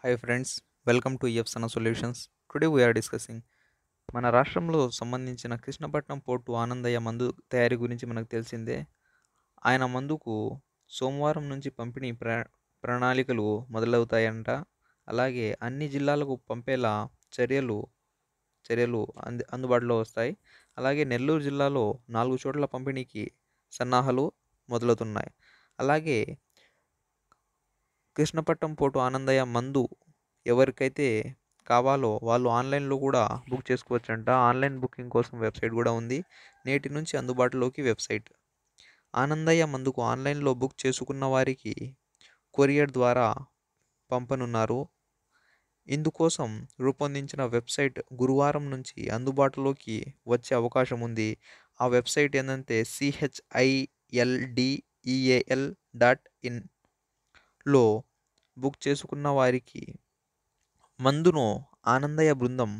hi friends welcome to ఈఎఫ్ సన solutions today we are discussing మన రాష్ట్రంలో సంబంధించిన కృష్ణపట్నం పోర్టు ఆనందయ్య మందు తయారీ గురించి మనకు తెలిసిందే ఆయన మందుకు సోమవారం నుంచి పంపిణీ ప్రణాళికలు మొదలవుతాయంట అలాగే అన్ని జిల్లాలకు పంపేలా చర్యలు చర్యలు అంది అందుబాటులో వస్తాయి అలాగే నెల్లూరు జిల్లాలో నాలుగు చోట్ల పంపిణీకి సన్నాహాలు మొదలవుతున్నాయి అలాగే కృష్ణపట్నం పోటు ఆనందయ్య మందు ఎవరికైతే కావాలో వాళ్ళు ఆన్లైన్లో కూడా బుక్ చేసుకోవచ్చంట ఆన్లైన్ బుకింగ్ కోసం వెబ్సైట్ కూడా ఉంది నేటి నుంచి అందుబాటులోకి వెబ్సైట్ ఆనందయ్య మందుకు ఆన్లైన్లో బుక్ చేసుకున్న వారికి కొరియర్ ద్వారా పంపనున్నారు ఇందుకోసం రూపొందించిన వెబ్సైట్ గురువారం నుంచి అందుబాటులోకి వచ్చే అవకాశం ఉంది ఆ వెబ్సైట్ ఏంటంటే సిహెచ్ఐఎల్డిఈఏఎల్ డాట్ ఇన్లో బుక్ చేసుకున్న వారికి మందును ఆనందయ బృందం